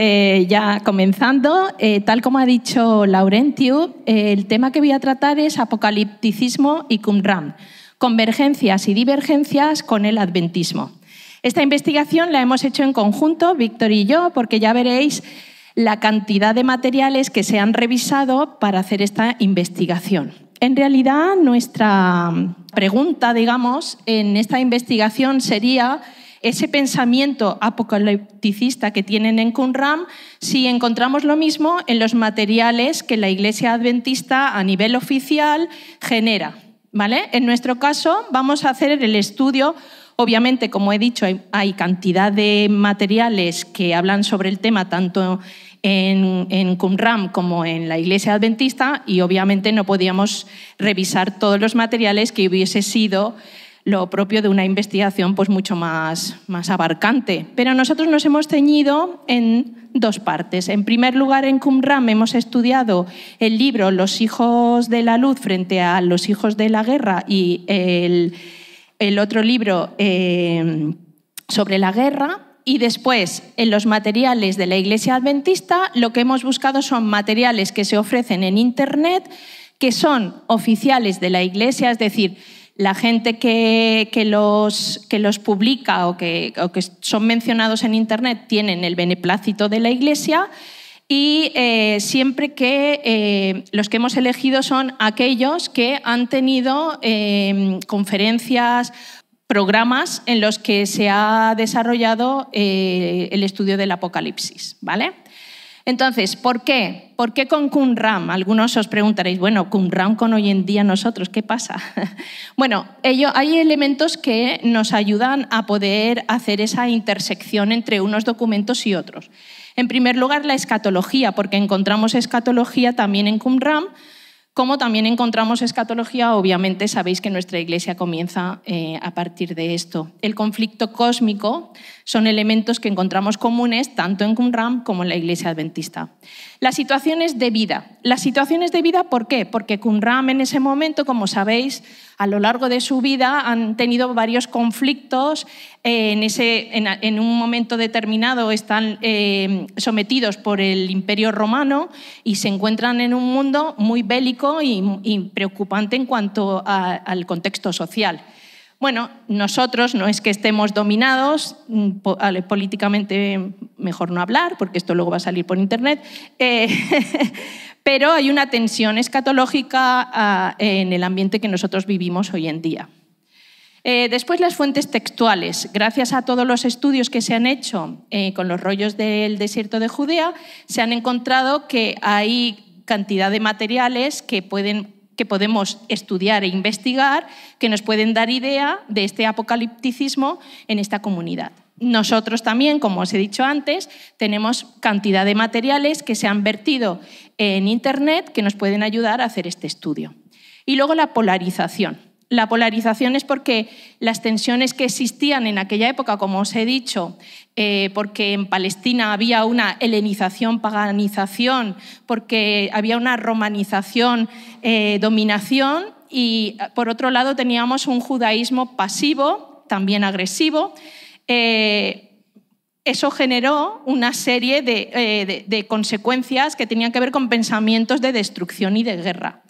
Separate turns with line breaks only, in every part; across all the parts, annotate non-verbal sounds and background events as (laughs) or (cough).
Eh, ya comenzando, eh, tal como ha dicho Laurentiu, eh, el tema que voy a tratar es apocalipticismo y Qumran, convergencias y divergencias con el adventismo. Esta investigación la hemos hecho en conjunto, Víctor y yo, porque ya veréis la cantidad de materiales que se han revisado para hacer esta investigación. En realidad, nuestra pregunta, digamos, en esta investigación sería ese pensamiento apocalipticista que tienen en Qumran, si encontramos lo mismo en los materiales que la Iglesia Adventista a nivel oficial genera. ¿vale? En nuestro caso, vamos a hacer el estudio. Obviamente, como he dicho, hay, cantidad de materiales que hablan sobre el tema, tanto en, en como en la Iglesia Adventista, y obviamente no podíamos revisar todos los materiales que hubiese sido lo propio de una investigación pues mucho más, más abarcante. Pero nosotros nos hemos ceñido en dos partes. En primer lugar, en Qumran hemos estudiado el libro Los hijos de la luz frente a los hijos de la guerra y el, otro libro eh, sobre la guerra. Y después, en los materiales de la Iglesia Adventista, lo que hemos buscado son materiales que se ofrecen en Internet, que son oficiales de la Iglesia, es decir, la gente que, los, publica o que, son mencionados en Internet tienen el beneplácito de la Iglesia y eh, siempre que eh, los que hemos elegido son aquellos que han tenido eh, conferencias, programas en los que se ha desarrollado el estudio del Apocalipsis, ¿vale? Entonces, ¿por qué? ¿Por qué con Qumran? Algunos os preguntaréis, bueno, Qumran con hoy en día nosotros, ¿qué pasa? (laughs) bueno, hay elementos que nos ayudan a poder hacer esa intersección entre unos documentos y otros. En primer lugar, la escatología, porque encontramos escatología también en Qumran, como también encontramos escatología, obviamente sabéis que nuestra iglesia comienza eh, a partir de esto. El conflicto cósmico son elementos que encontramos comunes tanto en Qumran como en la iglesia adventista. Las situaciones de vida. Las situaciones de vida, ¿por qué? Porque Kunram en ese momento, como sabéis, a lo largo de su vida han tenido varios conflictos. Eh, en, ese, en, un momento determinado están eh, sometidos por el Imperio Romano y se encuentran en un mundo muy bélico y, preocupante en cuanto al contexto social. Bueno, nosotros no es que estemos dominados, mm, políticamente mejor no hablar, porque esto luego va a salir por internet, eh, (laughs) pero hay una tensión escatológica ah, en el ambiente que nosotros vivimos hoy en día. Eh, después las fuentes textuales. Gracias a todos los estudios que se han hecho eh, con los rollos del desierto de Judea, se han encontrado que hay cantidad de materiales que pueden que podemos estudiar e investigar que nos pueden dar idea de este apocalipticismo en esta comunidad. Nosotros también, como os he dicho antes, tenemos cantidad de materiales que se han vertido en Internet que nos pueden ayudar a hacer este estudio. Y luego la polarización. La polarización es porque las tensiones que existían en aquella época, como os he dicho, eh, porque en Palestina había una helenización, paganización, porque había una romanización, eh, dominación, y eh, por otro lado teníamos un judaísmo pasivo, también agresivo. eso generó una serie de consecuencias que tenían que ver con pensamientos de destrucción y de guerra.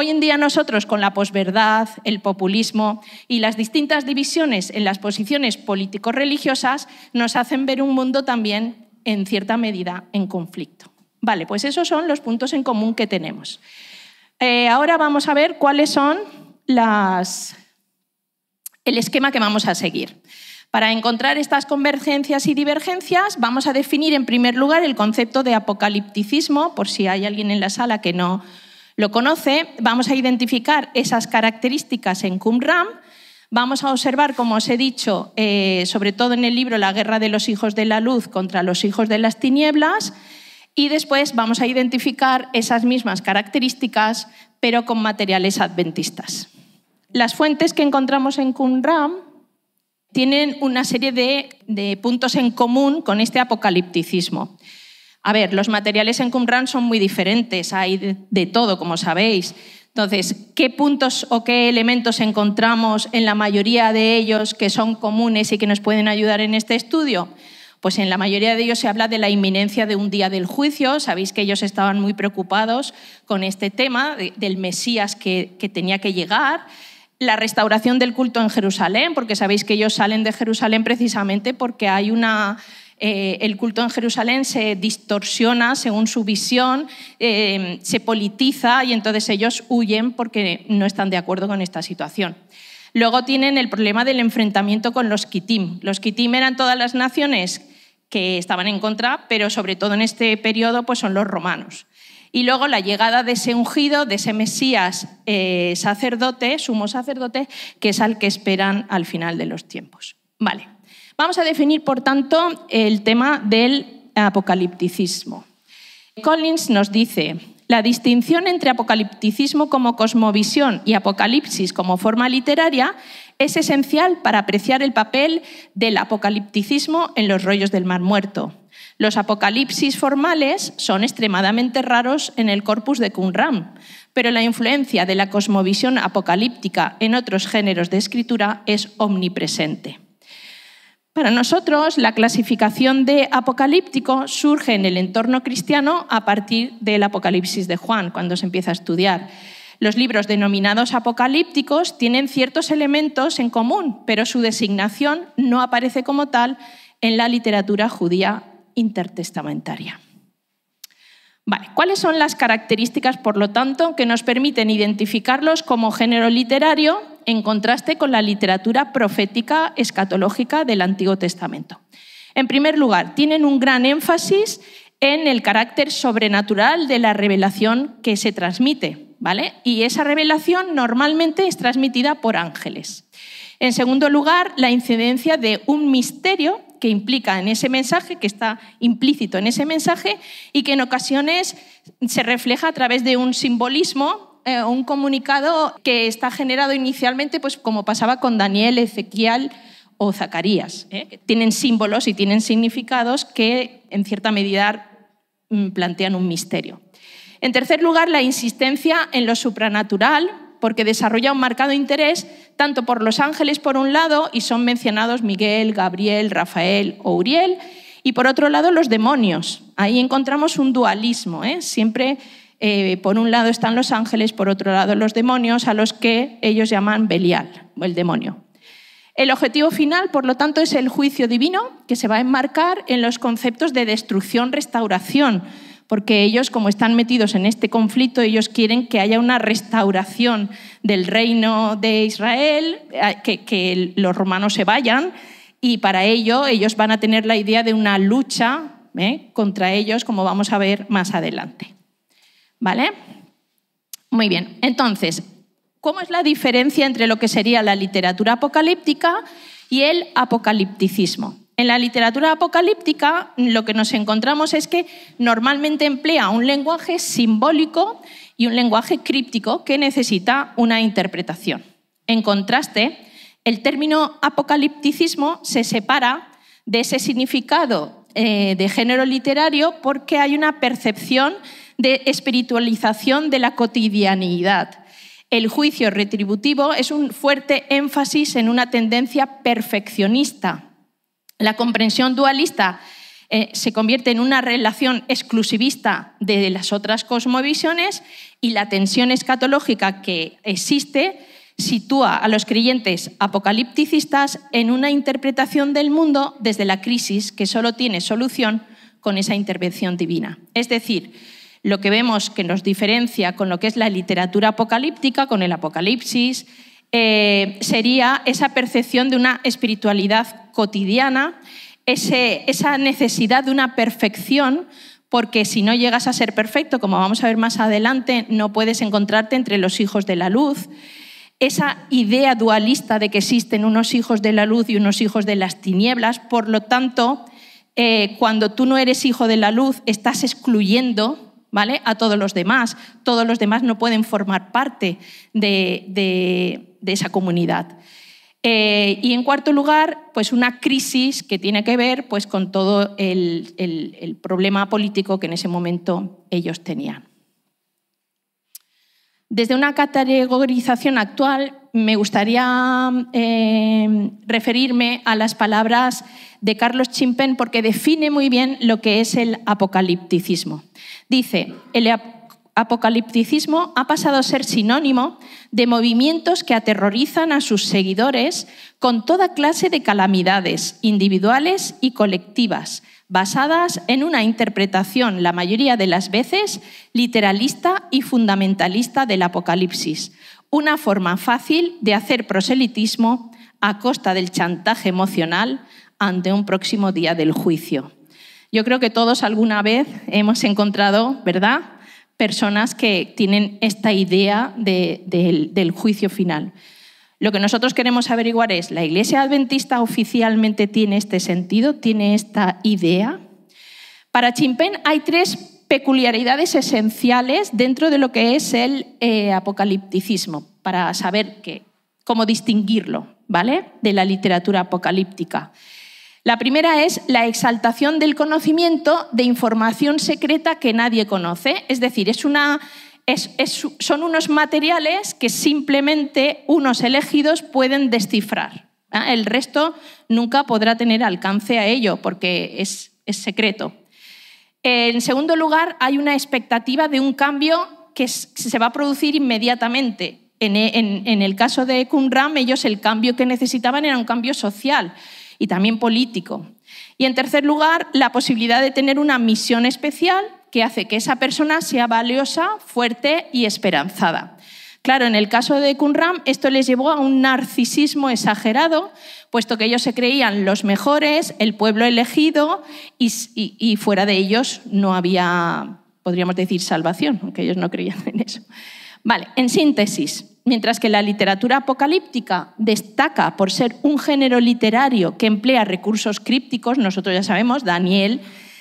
Hoy en día nosotros con la posverdad, el populismo y las distintas divisiones en las posiciones político-religiosas nos hacen ver un mundo también en cierta medida en conflicto. Vale, pues esos son los puntos en común que tenemos. Eh, ahora vamos a ver cuáles son las, el esquema que vamos a seguir. Para encontrar estas convergencias y divergencias, vamos a definir en primer lugar el concepto de apocalipticismo, por si hay alguien en la sala que no lo conoce, vamos a identificar esas características en Qumran, Vamos a observar, como os he dicho, eh, sobre todo en el libro La guerra de los hijos de la luz contra los hijos de las tinieblas, y después vamos a identificar esas mismas características, pero con materiales adventistas. Las fuentes que encontramos en Qumran tienen una serie de, de puntos en común con este apocalipticismo. A ver, los materiales en Qumran son muy diferentes, hay de todo, como sabéis. Entonces, ¿qué puntos o qué elementos encontramos en la mayoría de ellos que son comunes y que nos pueden ayudar en este estudio? Pues en la mayoría de ellos se habla de la inminencia de un día del juicio. Sabéis que ellos estaban muy preocupados con este tema del Mesías que tenía que llegar. La restauración del culto en Jerusalén, porque sabéis que ellos salen de Jerusalén precisamente porque hay una eh, el culto en Jerusalén se distorsiona según su visión, eh, se politiza y entonces ellos huyen porque no están de acuerdo con esta situación. Luego tienen el problema del enfrentamiento con los Kitim. Los Kitim eran todas las naciones que estaban en contra, pero sobre todo en este periodo pues son los romanos. Y luego la llegada de ese ungido, de ese Mesías eh, sacerdote, sumo sacerdote, que es al que esperan al final de los tiempos. Vale. Vamos a definir, por tanto, el tema del apocalipticismo. Collins nos dice, la distinción entre apocalipticismo como cosmovisión y apocalipsis como forma literaria es esencial para apreciar el papel del apocalipticismo en los rollos del Mar Muerto. Los apocalipsis formales son extremadamente raros en el corpus de Qumran, pero la influencia de la cosmovisión apocalíptica en otros géneros de escritura es omnipresente. Para nosotros, la clasificación de apocalíptico surge en el entorno cristiano a partir del Apocalipsis de Juan, cuando se empieza a estudiar. Los libros denominados apocalípticos tienen ciertos elementos en común, pero su designación no aparece como tal en la literatura judía intertestamentaria. ¿cuáles son las características, por lo tanto, que nos permiten identificarlos como género literario en contraste con la literatura profética escatológica del Antiguo Testamento? En primer lugar, tienen un gran énfasis en el carácter sobrenatural de la revelación que se transmite, ¿vale? Y esa revelación normalmente es transmitida por ángeles. En segundo lugar, la incidencia de un misterio que implica en ese mensaje, que está implícito en ese mensaje y que en ocasiones se refleja a través de un simbolismo, eh, un comunicado que está generado inicialmente, pues como pasaba con Daniel, Ezequiel o Zacarías. ¿eh? Tienen símbolos y tienen significados que en cierta medida mm, plantean un misterio. En tercer lugar, la insistencia en lo supranatural, porque desarrolla un marcado interés tanto por los ángeles por un lado, y son mencionados Miguel, Gabriel, Rafael o Uriel, y por otro lado los demonios. Ahí encontramos un dualismo, ¿eh? siempre eh, por un lado están los ángeles, por otro lado los demonios, a los que ellos llaman Belial, o el demonio. El objetivo final, por lo tanto, es el juicio divino que se va a enmarcar en los conceptos de destrucción-restauración, porque ellos, como están metidos en este conflicto, ellos quieren que haya una restauración del reino de Israel, eh, que, los romanos se vayan, y para ello ellos van a tener la idea de una lucha ¿eh? contra ellos, como vamos a ver más adelante. ¿Vale? Muy bien, entonces, ¿cómo es la diferencia entre lo que sería la literatura apocalíptica y el apocalipticismo? En la literatura apocalíptica lo que nos encontramos es que normalmente emplea un lenguaje simbólico y un lenguaje críptico que necesita una interpretación. En contraste, el término apocalipticismo se separa de ese significado eh, de género literario porque hay una percepción de espiritualización de la cotidianidad. El juicio retributivo es un fuerte énfasis en una tendencia perfeccionista la comprensión dualista eh, se convierte en una relación exclusivista de las otras cosmovisiones y la tensión escatológica que existe sitúa a los creyentes apocalipticistas en una interpretación del mundo desde la crisis que solo tiene solución con esa intervención divina. Es decir, lo que vemos que nos diferencia con lo que es la literatura apocalíptica, con el apocalipsis, eh, sería esa percepción de una espiritualidad cotidiana, esa necesidad de una perfección, porque si no llegas a ser perfecto, como vamos a ver más adelante, no puedes encontrarte entre los hijos de la luz. Esa idea dualista de que existen unos hijos de la luz y unos hijos de las tinieblas, por lo tanto, eh, cuando tú no eres hijo de la luz, estás excluyendo ¿vale? a todos los demás. Todos los demás no pueden formar parte de esa comunidad. Eh, y en cuarto lugar, pues una crisis que tiene que ver pues, con todo el, problema político que en ese momento ellos tenían. Desde una categorización actual, me gustaría eh, referirme a las palabras de Carlos Chimpén porque define muy bien lo que es el apocalipticismo. Dice, el, apocalipticismo ha pasado a ser sinónimo de movimientos que aterrorizan a sus seguidores con toda clase de calamidades individuales y colectivas, basadas en una interpretación, la mayoría de las veces, literalista y fundamentalista del Apocalipsis, una forma fácil de hacer proselitismo a costa del chantaje emocional ante un próximo día del juicio. Yo creo que todos alguna vez hemos encontrado, ¿verdad?, personas que tienen esta idea del, juicio final. Lo que nosotros queremos averiguar es, ¿la Iglesia Adventista oficialmente tiene este sentido? ¿Tiene esta idea? Para Chimpén hay tres peculiaridades esenciales dentro de lo que es el eh, apocalipticismo, para saber cómo distinguirlo ¿vale? de la literatura apocalíptica. La primera es la exaltación del conocimiento de información secreta que nadie conoce, es decir, son unos materiales que simplemente unos elegidos pueden descifrar. ¿eh? El resto nunca podrá tener alcance a ello porque es, secreto. En segundo lugar, hay una expectativa de un cambio que se va a producir inmediatamente. En, el caso de Kunram, ellos el cambio que necesitaban era un cambio social, y también político. Y en tercer lugar, la posibilidad de tener una misión especial que hace que esa persona sea valiosa, fuerte y esperanzada. Claro, en el caso de Kunram esto les llevó a un narcisismo exagerado, puesto que ellos se creían los mejores, el pueblo elegido, y, y fuera de ellos no había, podríamos decir, salvación, aunque ellos no creían en eso. Vale, en síntesis, Mientras que la literatura apocalíptica destaca por ser un género literario que emplea recursos crípticos, nosotros ya sabemos, Daniel,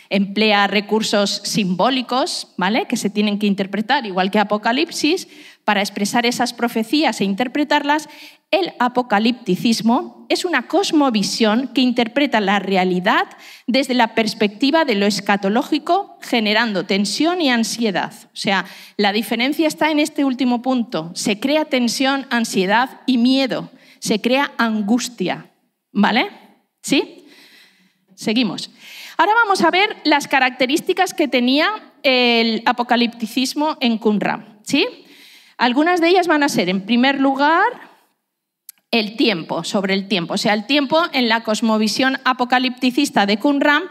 emplea recursos simbólicos, ¿vale? Que se tienen que interpretar, igual que Apocalipsis, para expresar esas profecías e interpretarlas. El apocalipticismo es una cosmovisión que interpreta la realidad desde la perspectiva de lo escatológico, generando tensión y ansiedad. O sea, la diferencia está en este último punto. Se crea tensión, ansiedad y miedo. Se crea angustia. ¿Vale? ¿Sí? Seguimos. Ahora vamos a ver las características que tenía el apocalipticismo en Qumran. ¿sí? Algunas de ellas van a ser, en primer lugar, el tiempo, sobre el tiempo. O sea, el tiempo en la cosmovisión apocalipticista de Qumran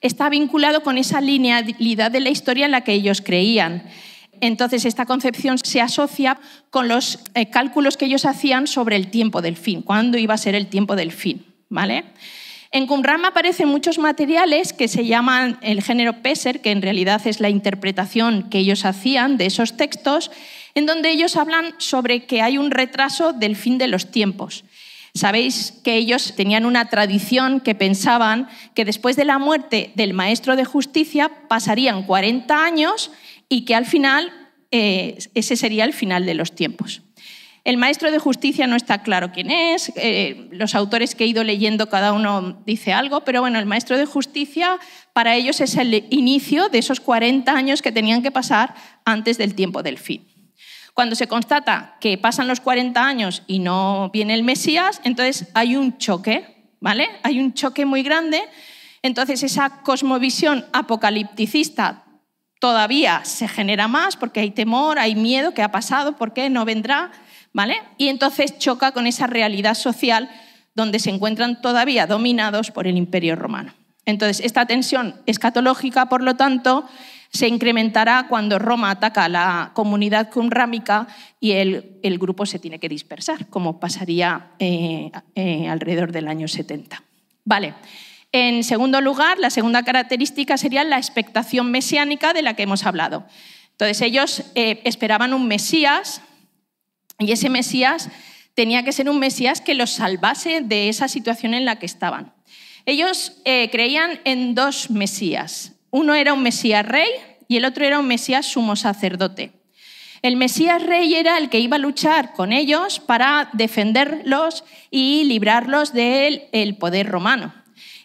está vinculado con esa linealidad de la historia en la que ellos creían. Entonces, esta concepción se asocia con los eh, cálculos que ellos hacían sobre el tiempo del fin, cuándo iba a ser el tiempo del fin. ¿vale? En Qumran aparecen muchos materiales que se llaman el género Peser, que en realidad es la interpretación que ellos hacían de esos textos, en donde ellos hablan sobre que hay un retraso del fin de los tiempos. Sabéis que ellos tenían una tradición que pensaban que después de la muerte del maestro de justicia pasarían 40 años y que al final eh, ese sería el final de los tiempos. El maestro de justicia no está claro quién es, eh, los autores que he ido leyendo cada uno dice algo, pero bueno, el maestro de justicia para ellos es el inicio de esos 40 años que tenían que pasar antes del tiempo del fin. Cuando se constata que pasan los 40 años y no viene el Mesías, entonces hay un choque, ¿vale? Hay un choque muy grande. Entonces esa cosmovisión apocalípticista todavía se genera más porque hay temor, hay miedo, que ha pasado? ¿Por qué no vendrá? Y entonces choca con esa realidad social donde se encuentran todavía dominados por el Imperio Romano. Entonces, esta tensión escatológica, por lo tanto, se incrementará cuando Roma ataca a la comunidad cumrámica y el, grupo se tiene que dispersar, como pasaría eh, eh, alrededor del año 70. Vale. En segundo lugar, la segunda característica sería la expectación mesiánica de la que hemos hablado. Entonces ellos eh, esperaban un Mesías y ese Mesías tenía que ser un Mesías que los salvase de esa situación en la que estaban. Ellos eh, creían en dos Mesías. Uno era un Mesías rey y el otro era un Mesías sumo sacerdote. El Mesías rey era el que iba a luchar con ellos para defenderlos y librarlos del el poder romano.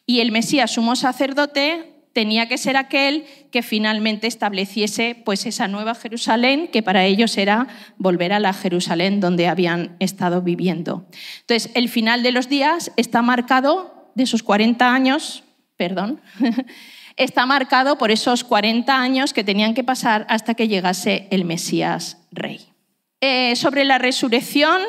Y el Mesías sumo sacerdote tenía que ser aquel que finalmente estableciese pues esa nueva Jerusalén que para ellos era volver a la Jerusalén donde habían estado viviendo. Entonces, el final de los días está marcado de sus 40 años, perdón, (laughs) está marcado por esos 40 años que tenían que pasar hasta que llegase el Mesías Rey. Eh, sobre la resurrección,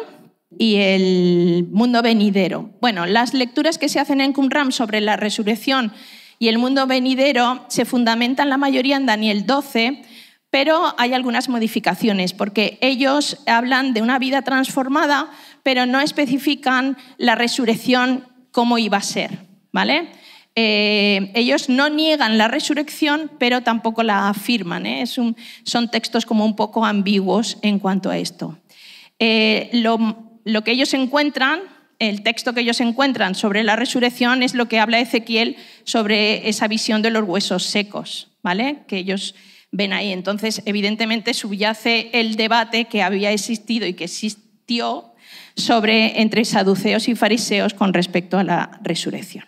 y el mundo venidero. Bueno, las lecturas que se hacen en Qumran sobre la resurrección y el mundo venidero se fundamenta en la mayoría en Daniel 12, pero hay algunas modificaciones, porque ellos hablan de una vida transformada, pero no especifican la resurrección como iba a ser, ¿vale? Eh, ellos no niegan la resurrección, pero tampoco la afirman. ¿eh? Es son textos como un poco ambiguos en cuanto a esto. Eh, lo, lo que ellos encuentran el texto que ellos encuentran sobre la resurrección es lo que habla Ezequiel sobre esa visión de los huesos secos, ¿vale? Que ellos ven ahí. Entonces, evidentemente, subyace el debate que había existido y que existió sobre, entre saduceos y fariseos con respecto a la resurrección.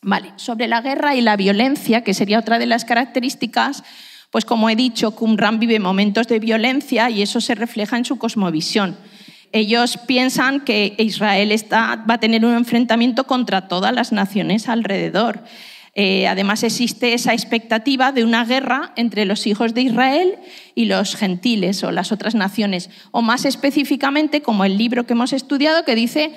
Vale, sobre la guerra y la violencia, que sería otra de las características, pues como he dicho, Qumran vive momentos de violencia y eso se refleja en su cosmovisión ellos piensan que Israel va a tener un enfrentamiento contra todas las naciones alrededor. Eh, además, existe esa expectativa de una guerra entre los hijos de Israel y los gentiles o las otras naciones, o más específicamente, como el libro que hemos estudiado, que dice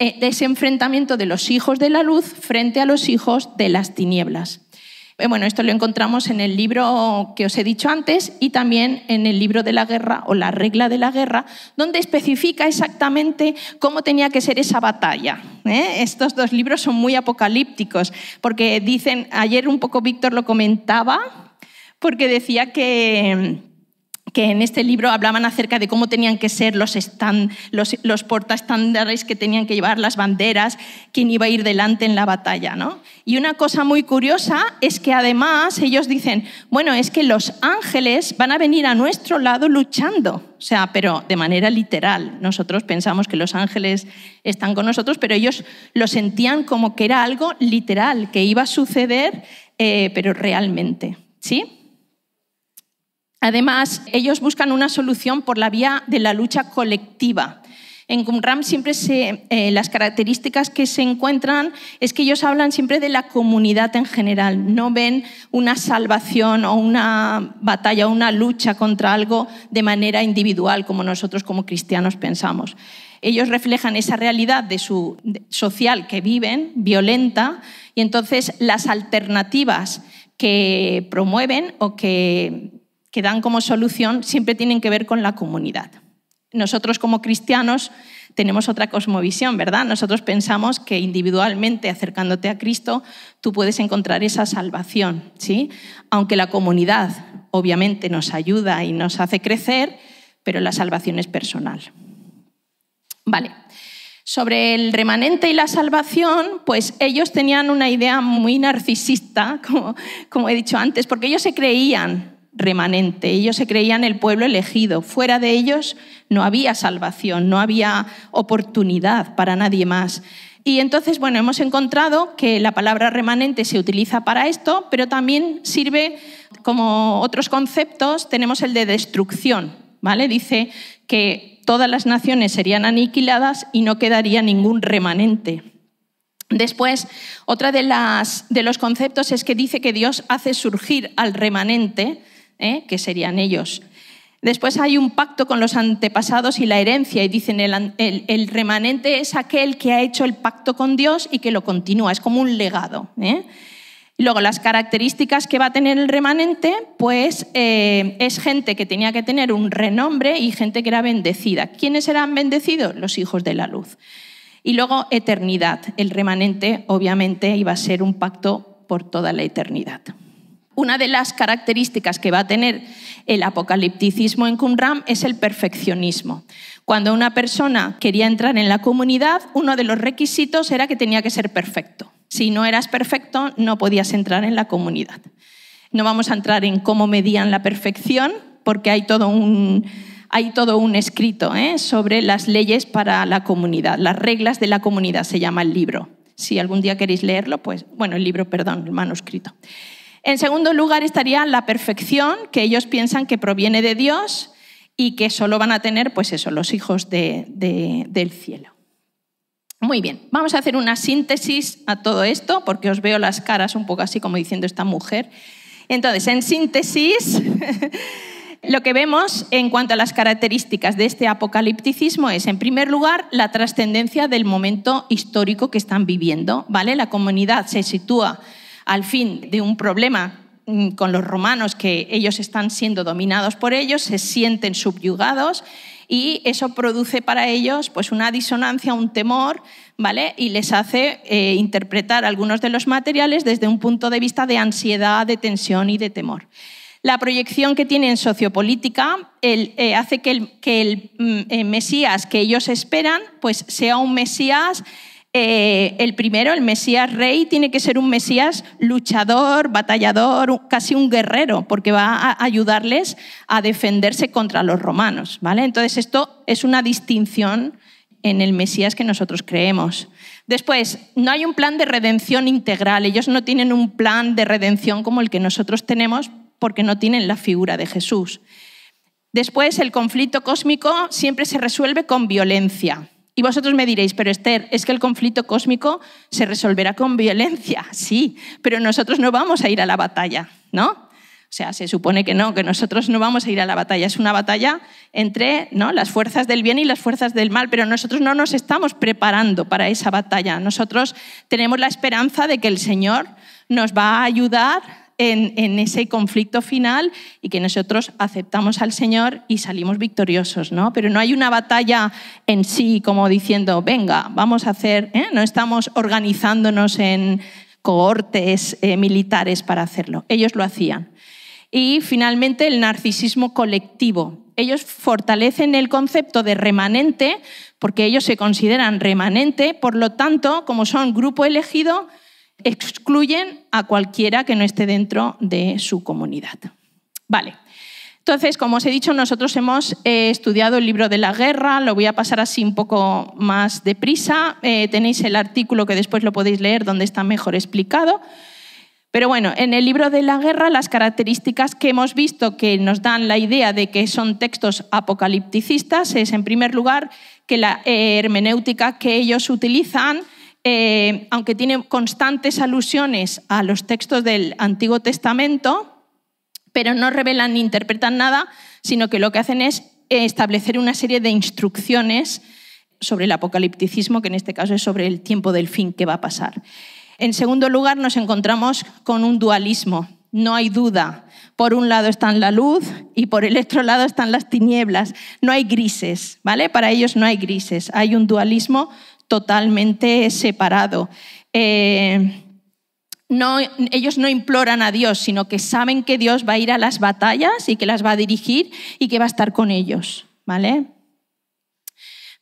eh, ese enfrentamiento de los hijos de la luz frente a los hijos de las tinieblas. Eh, bueno, esto lo encontramos en el libro que os he dicho antes y también en el libro de la guerra o la regla de la guerra, donde especifica exactamente cómo tenía que ser esa batalla. ¿eh? Estos dos libros son muy apocalípticos porque dicen, ayer un poco Víctor lo comentaba, porque decía que que en este libro hablaban acerca de cómo tenían que ser los, stand, los, que tenían que llevar las banderas, quién iba a ir delante en la batalla. ¿no? Y una cosa muy curiosa es que además ellos dicen, bueno, es que los ángeles van a venir a nuestro lado luchando. O sea, pero de manera literal. Nosotros pensamos que los ángeles están con nosotros, pero ellos lo sentían como que era algo literal, que iba a suceder, eh, pero realmente. ¿Sí? Además, ellos buscan una solución por la vía de la lucha colectiva. En Qumran siempre se, eh, las características que se encuentran es que ellos hablan siempre de la comunidad en general, no ven una salvación o una batalla, o una lucha contra algo de manera individual, como nosotros como cristianos pensamos. Ellos reflejan esa realidad de su, social que viven, violenta, y entonces las alternativas que promueven o que que dan como solución siempre tienen que ver con la comunidad. Nosotros como cristianos tenemos otra cosmovisión, ¿verdad? Nosotros pensamos que individualmente, acercándote a Cristo, tú puedes encontrar esa salvación, ¿sí? Aunque la comunidad obviamente nos ayuda y nos hace crecer, pero la salvación es personal. Vale. Sobre el remanente y la salvación, pues ellos tenían una idea muy narcisista, (laughs) como, como he dicho antes, porque ellos se creían remanente. Ellos se creían el pueblo elegido. Fuera de ellos no había salvación, no había oportunidad para nadie más. Y entonces, bueno, hemos encontrado que la palabra remanente se utiliza para esto, pero también sirve como otros conceptos. Tenemos el de destrucción, ¿vale? Dice que todas las naciones serían aniquiladas y no quedaría ningún remanente. Después, otro de, de los conceptos es que dice que Dios hace surgir al remanente, ¿eh? que serían ellos. Después hay un pacto con los antepasados y la herencia, y dicen el, remanente es aquel que ha hecho el pacto con Dios y que lo continúa, es como un legado. ¿eh? Luego, las características que va a tener el remanente, pues eh, es gente que tenía que tener un renombre y gente que era bendecida. ¿Quiénes eran bendecidos? Los hijos de la luz. Y luego, eternidad. El remanente, obviamente, iba a ser un pacto por toda la eternidad. Una de las características que va a tener el apocalipticismo en Qumran es el perfeccionismo. Cuando una persona quería entrar en la comunidad, uno de los requisitos era que tenía que ser perfecto. Si no eras perfecto, no podías entrar en la comunidad. No vamos a entrar en cómo medían la perfección, porque hay todo un, hay todo un escrito ¿eh? sobre las leyes para la comunidad, las reglas de la comunidad se llama el libro. Si algún día queréis leerlo, pues, bueno, el libro, perdón, el manuscrito. En segundo lugar estaría la perfección, que ellos piensan que proviene de Dios y que solo van a tener, pues eso, los hijos del cielo. Muy bien, vamos a hacer una síntesis a todo esto, porque os veo las caras un poco así como diciendo esta mujer. Entonces, en síntesis, (laughs) lo que vemos en cuanto a las características de este apocalipticismo es, en primer lugar, la trascendencia del momento histórico que están viviendo, ¿vale? La comunidad se sitúa al fin de un problema mm, con los romanos, que ellos están siendo dominados por ellos, se sienten subyugados y eso produce para ellos pues una disonancia, un temor, ¿vale? Y les hace eh, interpretar algunos de los materiales desde un punto de vista de ansiedad, de tensión y de temor. La proyección que tienen sociopolítica eh, hace que el, mm, eh, Mesías que ellos esperan pues sea un Mesías eh, el primero, el Mesías rey, tiene que ser un Mesías luchador, batallador, casi un guerrero, porque va a ayudarles a defenderse contra los romanos. ¿vale? Entonces, esto es una distinción en el Mesías que nosotros creemos. Después, no hay un plan de redención integral. Ellos no tienen un plan de redención como el que nosotros tenemos porque no tienen la figura de Jesús. Después, el conflicto cósmico siempre se resuelve con violencia. Y vosotros me diréis, pero Esther, es que el conflicto cósmico se resolverá con violencia, (laughs) sí, pero nosotros no vamos a ir a la batalla, ¿no? O sea, se supone que no, que nosotros no vamos a ir a la batalla, es una batalla entre ¿no? las fuerzas del bien y las fuerzas del mal, pero nosotros no nos estamos preparando para esa batalla, nosotros tenemos la esperanza de que el Señor nos va a ayudar en, ese conflicto final y que nosotros aceptamos al Señor y salimos victoriosos, ¿no? Pero no hay una batalla en sí como diciendo, venga, vamos a hacer, ¿eh? no estamos organizándonos en cohortes eh, militares para hacerlo. Ellos lo hacían. Y finalmente el narcisismo colectivo. Ellos fortalecen el concepto de remanente porque ellos se consideran remanente, por lo tanto, como son grupo elegido, excluyen a cualquiera que no esté dentro de su comunidad. Vale. Entonces, como os he dicho, nosotros hemos eh, estudiado el libro de la guerra, lo voy a pasar así un poco más deprisa. Eh, tenéis el artículo que después lo podéis leer donde está mejor explicado. Pero bueno, en el libro de la guerra las características que hemos visto que nos dan la idea de que son textos apocalipticistas es, en primer lugar, que la hermenéutica que ellos utilizan eh, aunque tiene constantes alusiones a los textos del Antiguo Testamento, pero no revelan ni interpretan nada, sino que lo que hacen es establecer una serie de instrucciones sobre el apocalipticismo, que en este caso es sobre el tiempo del fin que va a pasar. En segundo lugar, nos encontramos con un dualismo. No hay duda. Por un lado están la luz y por el otro lado están las tinieblas. No hay grises, ¿vale? Para ellos no hay grises. Hay un dualismo totalmente separado. Eh, ellos no imploran a Dios, sino que saben que Dios va a ir a las batallas y que las va a dirigir y que va a estar con ellos. ¿Vale?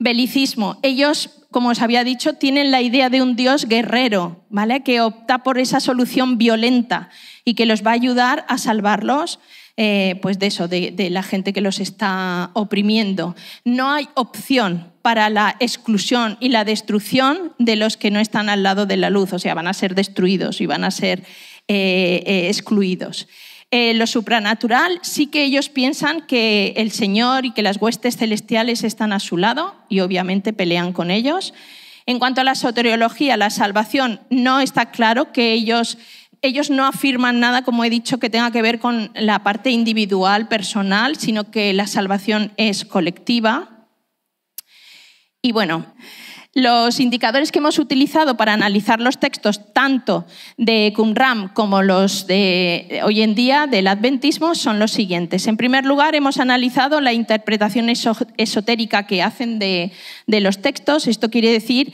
Belicismo. Ellos, como os había dicho, tienen la idea de un Dios guerrero, ¿vale? Que opta por esa solución violenta y que los va a ayudar a salvarlos eh, pues de eso, de, la gente que los está oprimiendo. No hay opción para la exclusión y la destrucción de los que no están al lado de la luz, o sea, van a ser destruidos y van a ser eh, eh, excluidos. lo supranatural, sí que ellos piensan que el Señor y que las huestes celestiales están a su lado y obviamente pelean con ellos. En cuanto a la soteriología, la salvación, no está claro que ellos ellos no afirman nada, como he dicho, que tenga que ver con la parte individual, personal, sino que la salvación es colectiva. Y bueno, los indicadores que hemos utilizado para analizar los textos, tanto de Qumran como los de hoy en día del adventismo, son los siguientes. En primer lugar, hemos analizado la interpretación esotérica que hacen de, de los textos. Esto quiere decir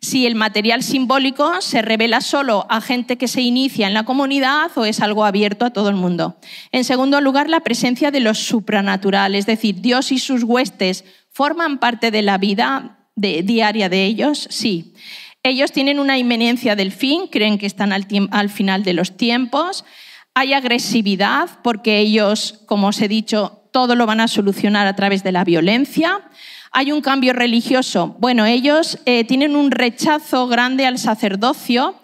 si el material simbólico se revela solo a gente que se inicia en la comunidad o es algo abierto a todo el mundo. En segundo lugar, la presencia de los supranaturales, es decir, Dios y sus huestes forman parte de la vida diaria de ellos, sí. Ellos tienen una inminencia del fin, creen que están al, al final de los tiempos. Hay agresividad porque ellos, como os he dicho, todo lo van a solucionar a través de la violencia hay un cambio religioso. Bueno, ellos eh, tienen un rechazo grande al sacerdocio.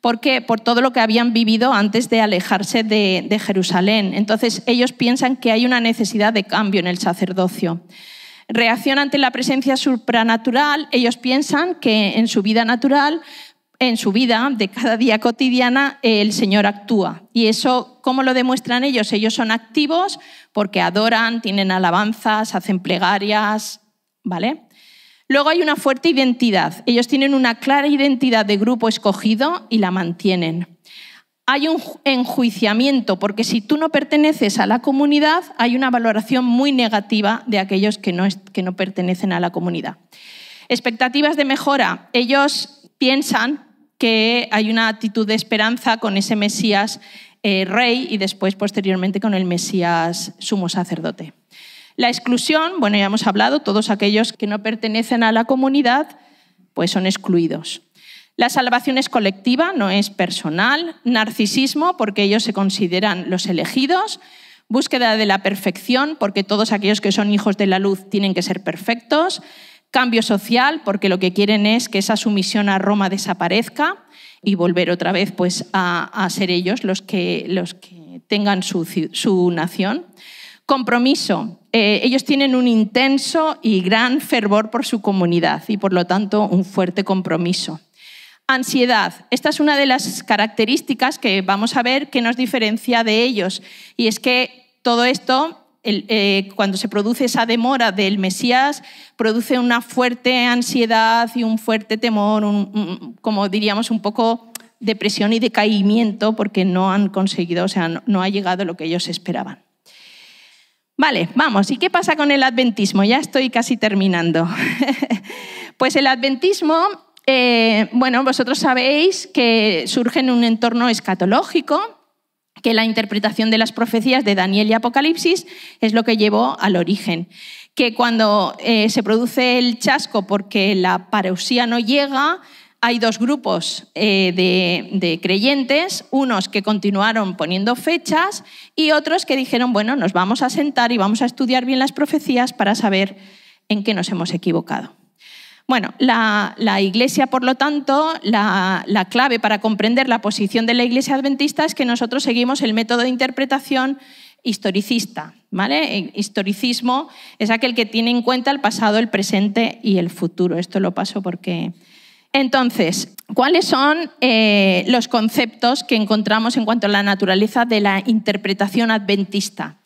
¿Por Por todo lo que habían vivido antes de alejarse de, de Jerusalén. Entonces ellos piensan que hay una necesidad de cambio en el sacerdocio reacción ante la presencia supranatural, ellos piensan que en su vida natural, en su vida de cada día cotidiana, el Señor actúa. ¿Y eso cómo lo demuestran ellos? Ellos son activos porque adoran, tienen alabanzas, hacen plegarias, ¿vale? Luego hay una fuerte identidad. Ellos tienen una clara identidad de grupo escogido y la mantienen. Hay un enjuiciamiento, porque si tú no perteneces a la comunidad, hay una valoración muy negativa de aquellos que no, pertenecen a la comunidad. Expectativas de mejora. Ellos piensan que hay una actitud de esperanza con ese Mesías eh, rey y después, posteriormente, con el Mesías sumo sacerdote. La exclusión, bueno, ya hemos hablado, todos aquellos que no pertenecen a la comunidad, pues son excluidos. La salvación es colectiva, no es personal. Narcisismo, porque ellos se consideran los elegidos. Búsqueda de la perfección, porque todos aquellos que son hijos de la luz tienen que ser perfectos. Cambio social, porque lo que quieren es que esa sumisión a Roma desaparezca y volver otra vez pues, a, ser ellos los que, los que tengan su, su nación. Compromiso, eh, ellos tienen un intenso y gran fervor por su comunidad y por lo tanto un fuerte compromiso. Ansiedad. Esta es una de las características que vamos a ver que nos diferencia de ellos. Y es que todo esto eh, cuando se produce esa demora del Mesías, produce una fuerte ansiedad y un fuerte temor, como diríamos, un poco depresión y decaimiento porque no han conseguido, o sea, no ha llegado lo que ellos esperaban. Vale, vamos, ¿y qué pasa con el adventismo? Ya estoy casi terminando. (laughs) pues el adventismo, eh, bueno, vosotros sabéis que surge en un entorno escatológico, que la interpretación de las profecías de Daniel y Apocalipsis es lo que llevó al origen. Que cuando eh, se produce el chasco porque la parusía no llega, hay dos grupos eh, de, creyentes, unos que continuaron poniendo fechas y otros que dijeron, bueno, nos vamos a sentar y vamos a estudiar bien las profecías para saber en qué nos hemos equivocado. Bueno, la, Iglesia, por lo tanto, la, clave para comprender la posición de la Iglesia adventista es que nosotros seguimos el método de interpretación historicista. ¿vale? historicismo es aquel que tiene en cuenta el pasado, el presente y el futuro. Esto lo paso porque entonces, ¿cuáles son eh, los conceptos que encontramos en cuanto a la naturaleza de la interpretación adventista?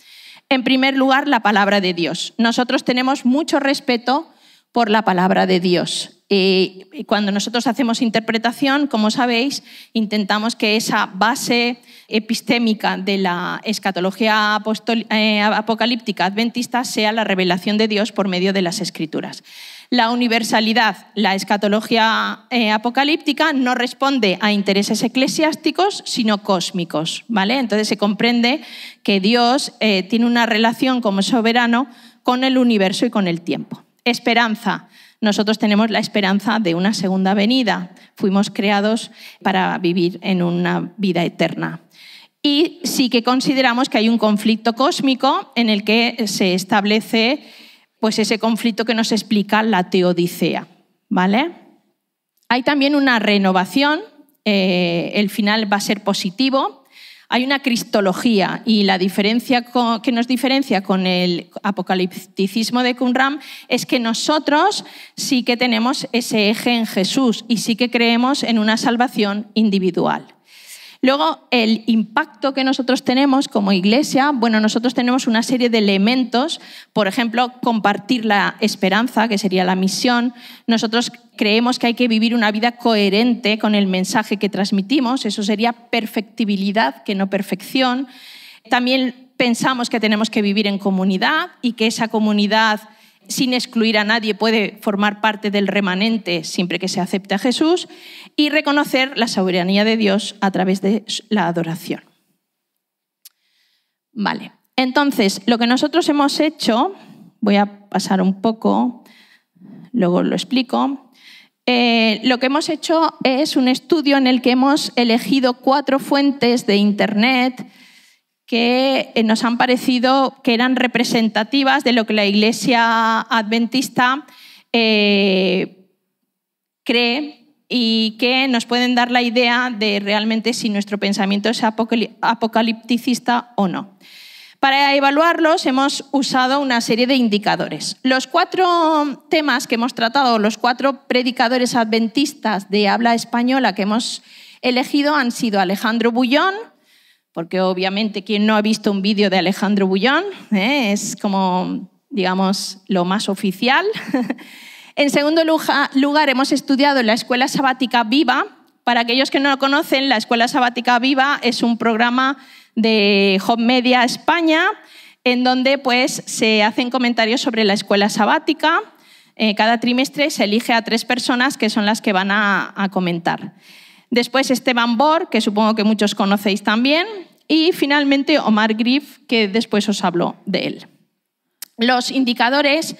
En primer lugar, la palabra de Dios. Nosotros tenemos mucho respeto por la palabra de Dios. Y eh, cuando nosotros hacemos interpretación, como sabéis, intentamos que esa base epistémica de la escatología eh, apocalíptica adventista sea la revelación de Dios por medio de las escrituras. La universalidad, la escatología eh, apocalíptica, no responde a intereses eclesiásticos, sino cósmicos. ¿vale? Entonces se comprende que Dios eh, tiene una relación como soberano con el universo y con el tiempo. Esperanza. Nosotros tenemos la esperanza de una segunda venida. Fuimos creados para vivir en una vida eterna. Y sí que consideramos que hay un conflicto cósmico en el que se establece pues ese conflicto que nos explica la teodicea. ¿vale? Hay también una renovación, eh, el final va a ser positivo. Hay una cristología y la diferencia que nos diferencia con el apocalipticismo de Qumran es que nosotros sí que tenemos ese eje en Jesús y sí que creemos en una salvación individual. Luego, el impacto que nosotros tenemos como iglesia, bueno, nosotros tenemos una serie de elementos, por ejemplo, compartir la esperanza, que sería la misión. Nosotros creemos que hay que vivir una vida coherente con el mensaje que transmitimos, eso sería perfectibilidad, que no perfección. También pensamos que tenemos que vivir en comunidad y que esa comunidad sin excluir a nadie, puede formar parte del remanente siempre que se acepte a Jesús, y reconocer la soberanía de Dios a través de la adoración. Vale, entonces lo que nosotros hemos hecho, voy a pasar un poco, luego lo explico, eh, lo que hemos hecho es un estudio en el que hemos elegido cuatro fuentes de Internet, que eh, nos han parecido que eran representativas de lo que la Iglesia adventista eh, cree y que nos pueden dar la idea de realmente si nuestro pensamiento es apocalipticista o no. Para evaluarlos hemos usado una serie de indicadores. Los cuatro temas que hemos tratado, los cuatro predicadores adventistas de habla española que hemos elegido han sido Alejandro Bullón, porque obviamente quien no ha visto un vídeo de Alejandro Bullón eh, es como, digamos, lo más oficial. (laughs) en segundo lugar, hemos estudiado la Escuela Sabática Viva. Para aquellos que no lo conocen, la Escuela Sabática Viva es un programa de Home Media España en donde pues, se hacen comentarios sobre la escuela sabática. Eh, cada trimestre se elige a tres personas que son las que van a comentar. Después Esteban Bor, que supongo que muchos conocéis también. Y finalmente Omar Griff, que después os hablo de él. Los indicadores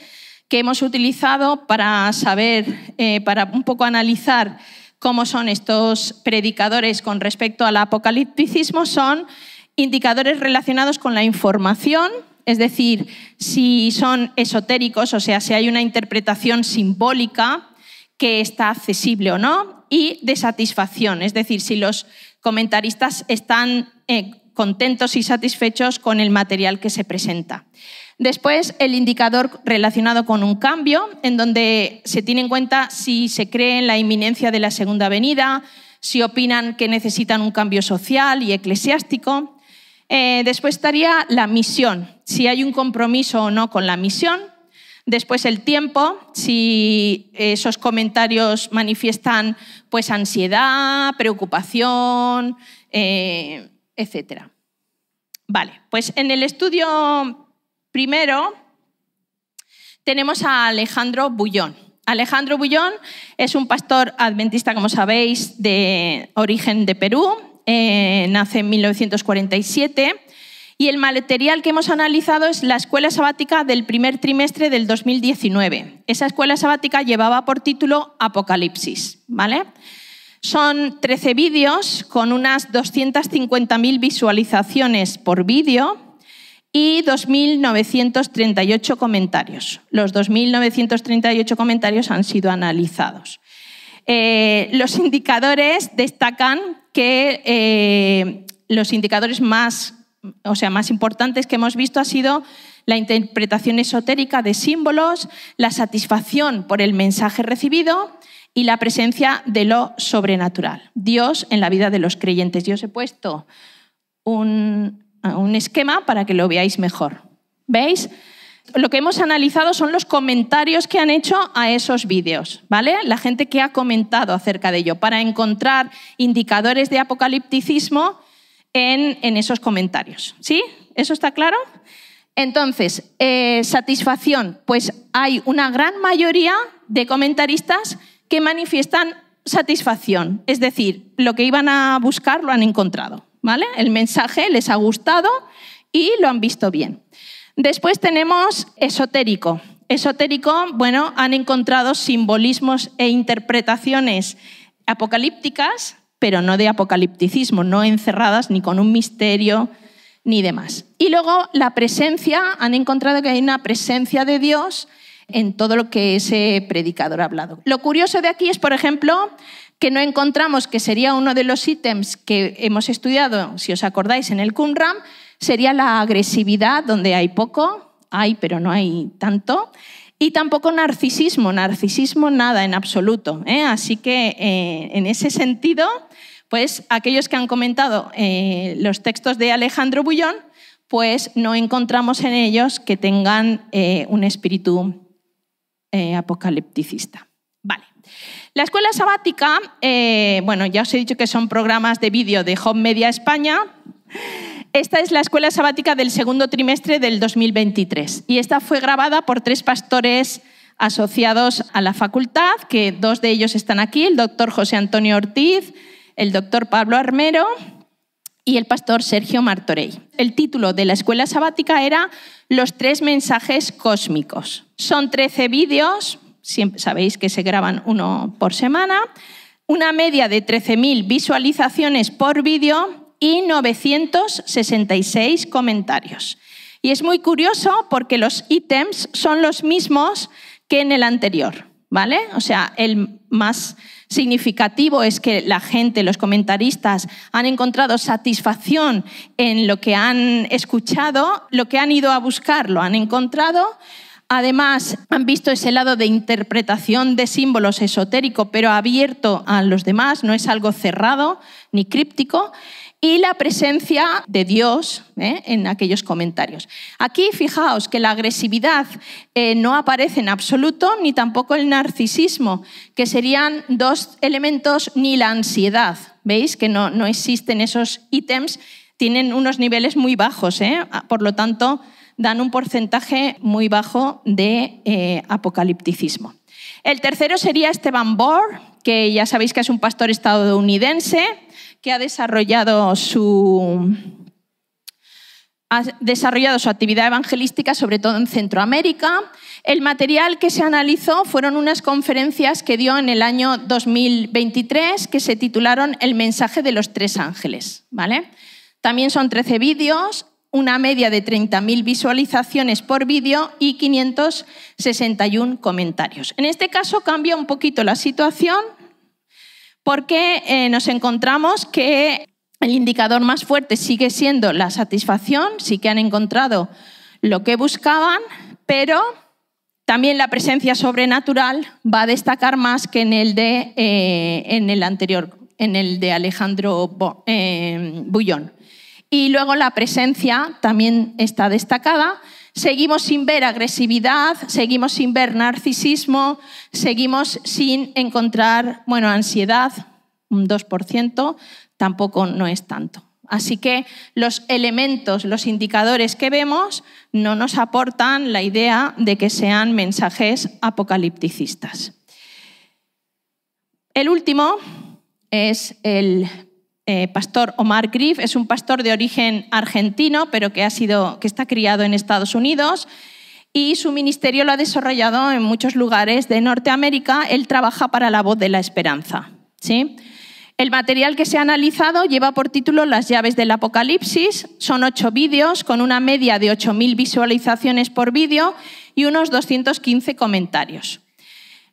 que hemos utilizado para saber, eh, para un poco analizar cómo son estos predicadores con respecto al apocalipticismo son indicadores relacionados con la información, es decir, si son esotéricos, o sea, si hay una interpretación simbólica que está accesible o no, y de satisfacción, es decir, si los comentaristas están eh, contentos y satisfechos con el material que se presenta. Después, el indicador relacionado con un cambio, en donde se tiene en cuenta si se cree en la inminencia de la segunda venida, si opinan que necesitan un cambio social y eclesiástico. Eh, después estaría la misión, si hay un compromiso o no con la misión. Después el tiempo, si esos comentarios manifiestan pues ansiedad, preocupación, eh, etc. Vale, pues en el estudio primero tenemos a Alejandro Bullón. Alejandro Bullón es un pastor adventista, como sabéis, de origen de Perú. Eh, nace en 1947 y el material que hemos analizado es la escuela sabática del primer trimestre del 2019. Esa escuela sabática llevaba por título Apocalipsis. ¿vale? Son 13 vídeos con unas 250.000 visualizaciones por vídeo y 2.938 comentarios. Los 2.938 comentarios han sido analizados. Eh, los indicadores destacan que eh, los indicadores más o sea, más importantes que hemos visto ha sido la interpretación esotérica de símbolos, la satisfacción por el mensaje recibido y la presencia de lo sobrenatural. Dios en la vida de los creyentes. Yo os he puesto un, ah, esquema para que lo veáis mejor. ¿Veis? Lo que hemos analizado son los comentarios que han hecho a esos vídeos, ¿vale? La gente que ha comentado acerca de ello, para encontrar indicadores de apocalipticismo en, esos comentarios. ¿Sí? ¿Eso está claro? Entonces, eh, satisfacción. Pues hay una gran mayoría de comentaristas que manifiestan satisfacción. Es decir, lo que iban a buscar lo han encontrado. ¿vale? El mensaje les ha gustado y lo han visto bien. Después tenemos esotérico. Esotérico, bueno, han encontrado simbolismos e interpretaciones apocalípticas pero no de apocalipticismo, no encerradas ni con un misterio ni demás. Y luego la presencia, han encontrado que hay una presencia de Dios en todo lo que ese predicador ha hablado. Lo curioso de aquí es, por ejemplo, que no encontramos, que sería uno de los ítems que hemos estudiado, si os acordáis, en el Qumran, sería la agresividad, donde hay poco, hay, pero no hay tanto. Y tampoco narcisismo, narcisismo nada en absoluto. ¿eh? Así que eh, en ese sentido, pues aquellos que han comentado eh, los textos de Alejandro Bullón, pues no encontramos en ellos que tengan un espíritu apocalipticista. Vale. La escuela sabática, bueno, ya os he dicho que son programas de vídeo de Home Media España. Esta es la escuela sabática del segundo trimestre del 2023 y esta fue grabada por tres pastores asociados a la facultad, que dos de ellos están aquí, el doctor José Antonio Ortiz, el doctor Pablo Armero y el pastor Sergio Martorey. El título de la escuela sabática era Los tres mensajes cósmicos. Son 13 vídeos, sabéis que se graban uno por semana, una media de 13.000 visualizaciones por vídeo y 966 comentarios. Y es muy curioso porque los ítems son los mismos que en el anterior, ¿vale? O sea, el más significativo es que la gente, los comentaristas, han encontrado satisfacción en lo que han escuchado, lo que han ido a buscar lo han encontrado. Además, han visto ese lado de interpretación de símbolos esotérico, pero abierto a los demás, no es algo cerrado ni críptico y la presencia de Dios ¿eh? en aquellos comentarios. Aquí fijaos que la agresividad eh, no aparece en absoluto, ni tampoco el narcisismo, que serían dos elementos, ni la ansiedad. ¿Veis que no, existen esos ítems? Tienen unos niveles muy bajos, ¿eh? ah, por lo tanto, dan un porcentaje muy bajo de apocalipticismo. El tercero sería Esteban Bohr, que ya sabéis que es un pastor estadounidense, que ha desarrollado su, ha desarrollado su actividad evangelística, sobre todo en Centroamérica. El material que se analizó fueron unas conferencias que dio en el año 2023 que se titularon El mensaje de los tres ángeles. ¿vale? También son 13 vídeos, una media de 30.000 visualizaciones por vídeo y 561 comentarios. En este caso cambia un poquito la situación porque eh, nos encontramos que el indicador más fuerte sigue siendo la satisfacción, sí que han encontrado lo que buscaban, pero también la presencia sobrenatural va a destacar más que en el de eh, anterior, en el de Alejandro eh, Bullón. Y luego la presencia también está destacada, Seguimos sin ver agresividad, seguimos sin ver narcisismo, seguimos sin encontrar, bueno, ansiedad, un 2%, tampoco no es tanto. Así que los elementos, los indicadores que vemos no nos aportan la idea de que sean mensajes apocalipticistas. El último es el eh, pastor Omar Griff, es un pastor de origen argentino, pero que, ha sido, que está criado en Estados Unidos y su ministerio lo ha desarrollado en muchos lugares de Norteamérica. Él trabaja para la voz de la esperanza. ¿sí? El material que se ha analizado lleva por título Las llaves del apocalipsis. Son ocho vídeos con una media de 8.000 visualizaciones por vídeo y unos 215 comentarios.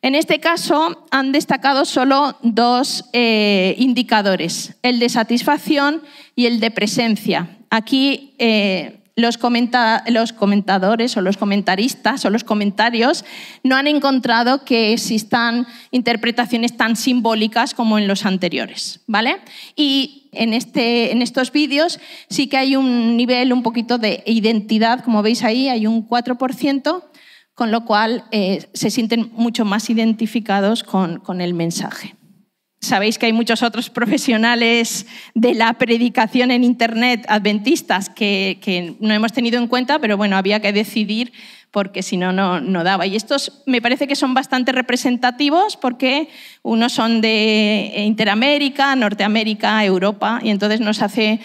En este caso han destacado solo dos eh, indicadores, el de satisfacción y el de presencia. Aquí eh, los, comentadores o los comentaristas o los comentarios no han encontrado que existan interpretaciones tan simbólicas como en los anteriores. ¿vale? Y en este, estos vídeos sí que hay un nivel un poquito de identidad, como veis ahí, hay un 4% con lo cual eh, se sienten mucho más identificados con, el mensaje. Sabéis que hay muchos otros profesionales de la predicación en Internet, adventistas, que, no hemos tenido en cuenta, pero bueno, había que decidir porque si no, no daba. Y estos me parece que son bastante representativos porque unos son de Interamérica, Norteamérica, Europa, y entonces nos hace,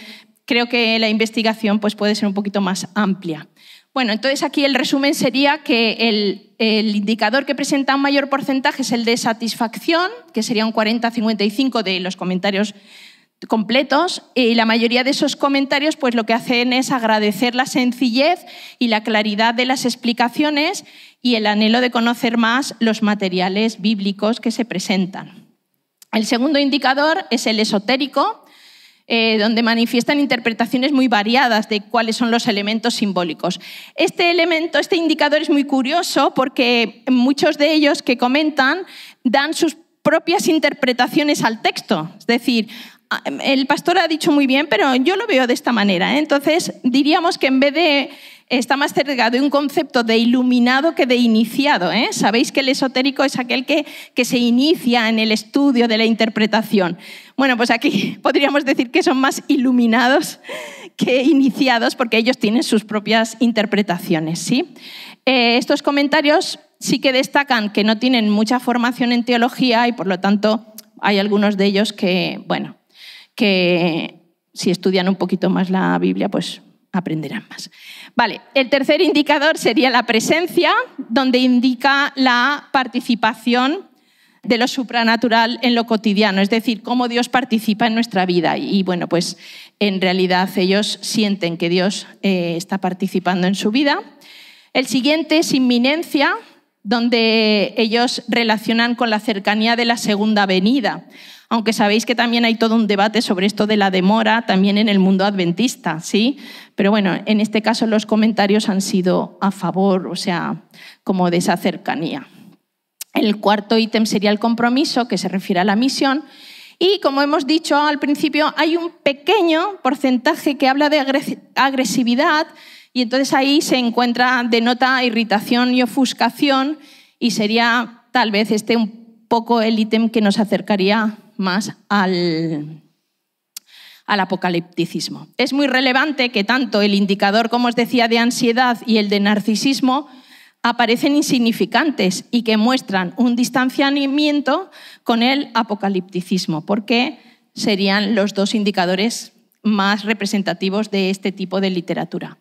creo que la investigación pues, puede ser un poquito más amplia. Bueno, entonces aquí el resumen sería que el, indicador que presenta un mayor porcentaje es el de satisfacción, que sería un 40-55 de los comentarios completos y la mayoría de esos comentarios pues lo que hacen es agradecer la sencillez y la claridad de las explicaciones y el anhelo de conocer más los materiales bíblicos que se presentan. El segundo indicador es el esotérico, eh, donde manifiestan interpretaciones muy variadas de cuáles son los elementos simbólicos. Este elemento, este indicador es muy curioso porque muchos de ellos que comentan dan sus propias interpretaciones al texto. Es decir, el pastor ha dicho muy bien, pero yo lo veo de esta manera. ¿eh? Entonces, diríamos que en vez de está más cerca de un concepto de iluminado que de iniciado. ¿eh? Sabéis que el esotérico es aquel que, que se inicia en el estudio de la interpretación. Bueno, pues aquí (laughs) podríamos decir que son más iluminados que iniciados porque ellos tienen sus propias interpretaciones. ¿sí? Eh, estos comentarios sí que destacan que no tienen mucha formación en teología y por lo tanto hay algunos de ellos que, bueno, que si estudian un poquito más la Biblia, pues aprenderán más. Vale, el tercer indicador sería la presencia, donde indica la participación de lo supranatural en lo cotidiano, es decir, cómo Dios participa en nuestra vida. Y bueno, pues en realidad ellos sienten que Dios eh, está participando en su vida. El siguiente es inminencia, donde ellos relacionan con la cercanía de la segunda venida aunque sabéis que también hay todo un debate sobre esto de la demora también en el mundo adventista, ¿sí? Pero bueno, en este caso los comentarios han sido a favor, o sea, como de esa cercanía. El cuarto ítem sería el compromiso, que se refiere a la misión. Y como hemos dicho al principio, hay un pequeño porcentaje que habla de agresividad y entonces ahí se encuentra, denota irritación y ofuscación y sería tal vez este un poco el ítem que nos acercaría más al, al apocalipticismo. Es muy relevante que tanto el indicador, como os decía, de ansiedad y el de narcisismo aparecen insignificantes y que muestran un distanciamiento con el apocalipticismo, porque serían los dos indicadores más representativos de este tipo de literatura.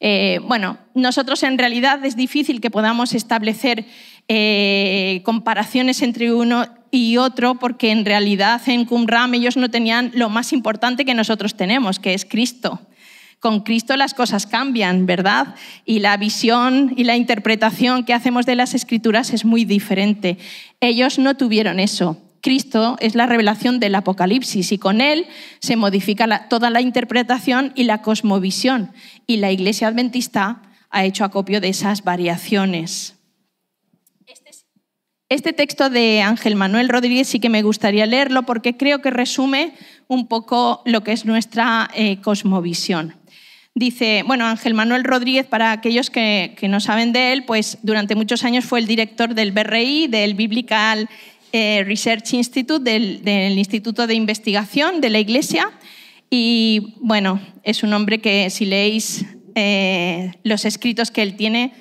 Eh, bueno, nosotros en realidad es difícil que podamos establecer eh, comparaciones entre uno y otro, porque en realidad en Qumran ellos no tenían lo más importante que nosotros tenemos, que es Cristo. Con Cristo las cosas cambian, ¿verdad? Y la visión y la interpretación que hacemos de las escrituras es muy diferente. Ellos no tuvieron eso. Cristo es la revelación del Apocalipsis y con él se modifica toda la interpretación y la cosmovisión. Y la Iglesia Adventista ha hecho acopio de esas variaciones. Este texto de Ángel Manuel Rodríguez sí que me gustaría leerlo porque creo que resume un poco lo que es nuestra eh, cosmovisión. Dice, bueno, Ángel Manuel Rodríguez, para aquellos que, no saben de él, pues durante muchos años fue el director del BRI, del Biblical eh, Research Institute, del, Instituto de Investigación de la Iglesia. Y bueno, es un hombre que si leéis eh, los escritos que él tiene,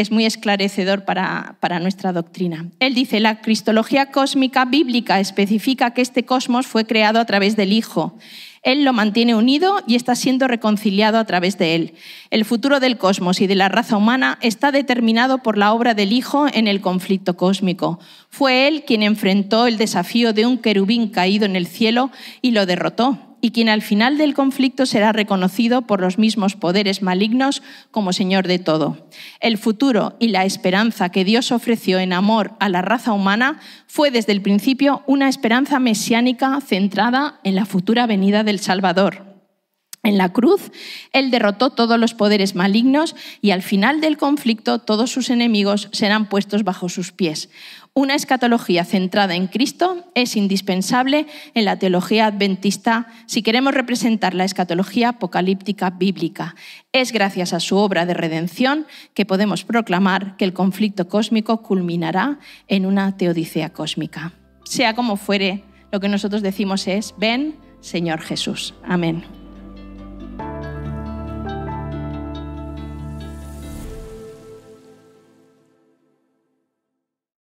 es muy esclarecedor para, nuestra doctrina. Él dice, la cristología cósmica bíblica especifica que este cosmos fue creado a través del Hijo. Él lo mantiene unido y está siendo reconciliado a través de él. El futuro del cosmos y de la raza humana está determinado por la obra del Hijo en el conflicto cósmico. Fue él quien enfrentó el desafío de un querubín caído en el cielo y lo derrotó y quien al final del conflicto será reconocido por los mismos poderes malignos como Señor de todo. El futuro y la esperanza que Dios ofreció en amor a la raza humana fue desde el principio una esperanza mesiánica centrada en la futura venida del Salvador. En la cruz, Él derrotó todos los poderes malignos y al final del conflicto todos sus enemigos serán puestos bajo sus pies. Una escatología centrada en Cristo es indispensable en la teología adventista si queremos representar la escatología apocalíptica bíblica. Es gracias a su obra de redención que podemos proclamar que el conflicto cósmico culminará en una teodicea cósmica. Sea como fuere, lo que nosotros decimos es, ven Señor Jesús. Amén.